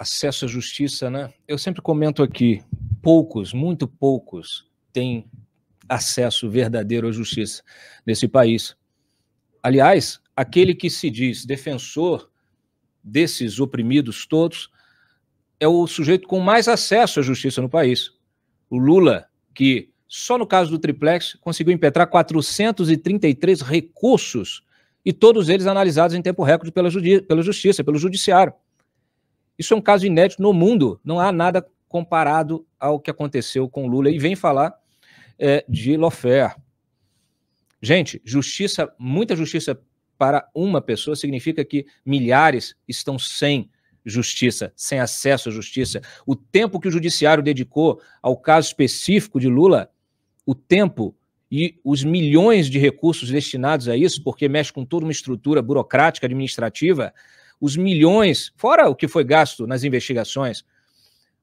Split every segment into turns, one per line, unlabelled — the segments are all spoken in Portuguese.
acesso à justiça, né? Eu sempre comento aqui, poucos, muito poucos têm acesso verdadeiro à justiça nesse país. Aliás, aquele que se diz defensor desses oprimidos todos é o sujeito com mais acesso à justiça no país. O Lula, que só no caso do triplex conseguiu impetrar 433 recursos e todos eles analisados em tempo recorde pela, pela justiça, pelo judiciário. Isso é um caso inédito no mundo, não há nada comparado ao que aconteceu com Lula. E vem falar é, de Lofer. Gente, justiça, muita justiça para uma pessoa significa que milhares estão sem justiça, sem acesso à justiça. O tempo que o judiciário dedicou ao caso específico de Lula, o tempo e os milhões de recursos destinados a isso, porque mexe com toda uma estrutura burocrática, administrativa, os milhões, fora o que foi gasto nas investigações,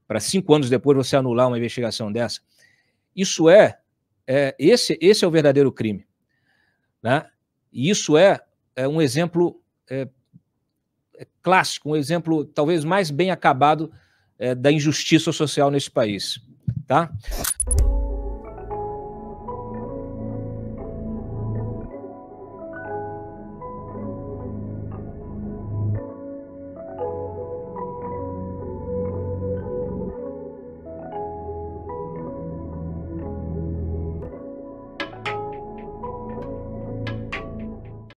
para cinco anos depois você anular uma investigação dessa. Isso é, é esse, esse é o verdadeiro crime. Né? E isso é, é um exemplo é, é clássico, um exemplo talvez mais bem acabado é, da injustiça social nesse país. Tá?